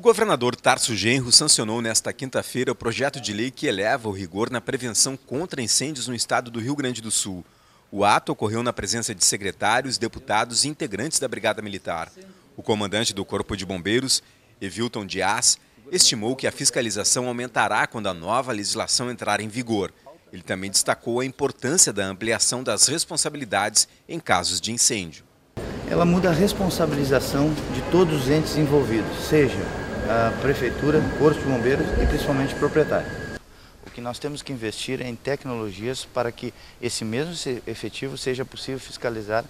O governador Tarso Genro sancionou nesta quinta-feira o projeto de lei que eleva o rigor na prevenção contra incêndios no estado do Rio Grande do Sul. O ato ocorreu na presença de secretários, deputados e integrantes da Brigada Militar. O comandante do Corpo de Bombeiros, Evilton Dias, estimou que a fiscalização aumentará quando a nova legislação entrar em vigor. Ele também destacou a importância da ampliação das responsabilidades em casos de incêndio. Ela muda a responsabilização de todos os entes envolvidos, seja a Prefeitura, Corpo de Bombeiros e principalmente proprietário. O que nós temos que investir é em tecnologias para que esse mesmo efetivo seja possível fiscalizar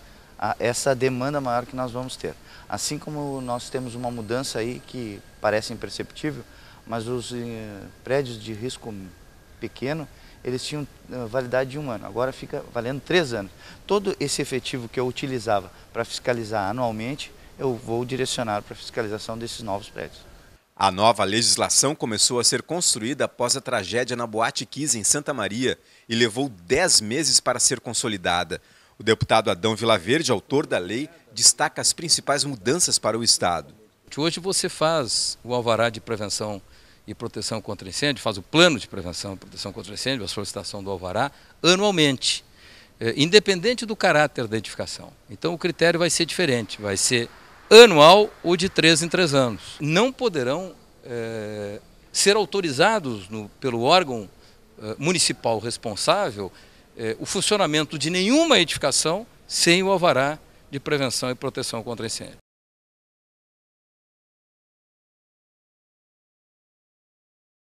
essa demanda maior que nós vamos ter. Assim como nós temos uma mudança aí que parece imperceptível, mas os eh, prédios de risco pequeno, eles tinham eh, validade de um ano, agora fica valendo três anos. Todo esse efetivo que eu utilizava para fiscalizar anualmente, eu vou direcionar para a fiscalização desses novos prédios. A nova legislação começou a ser construída após a tragédia na Boate Kiss, em Santa Maria, e levou 10 meses para ser consolidada. O deputado Adão Vilaverde, autor da lei, destaca as principais mudanças para o Estado. Hoje você faz o alvará de prevenção e proteção contra incêndio, faz o plano de prevenção e proteção contra incêndio, a solicitação do alvará, anualmente, eh, independente do caráter da edificação. Então o critério vai ser diferente, vai ser anual ou de três em três anos. Não poderão é, ser autorizados no, pelo órgão é, municipal responsável é, o funcionamento de nenhuma edificação sem o alvará de prevenção e proteção contra incêndio.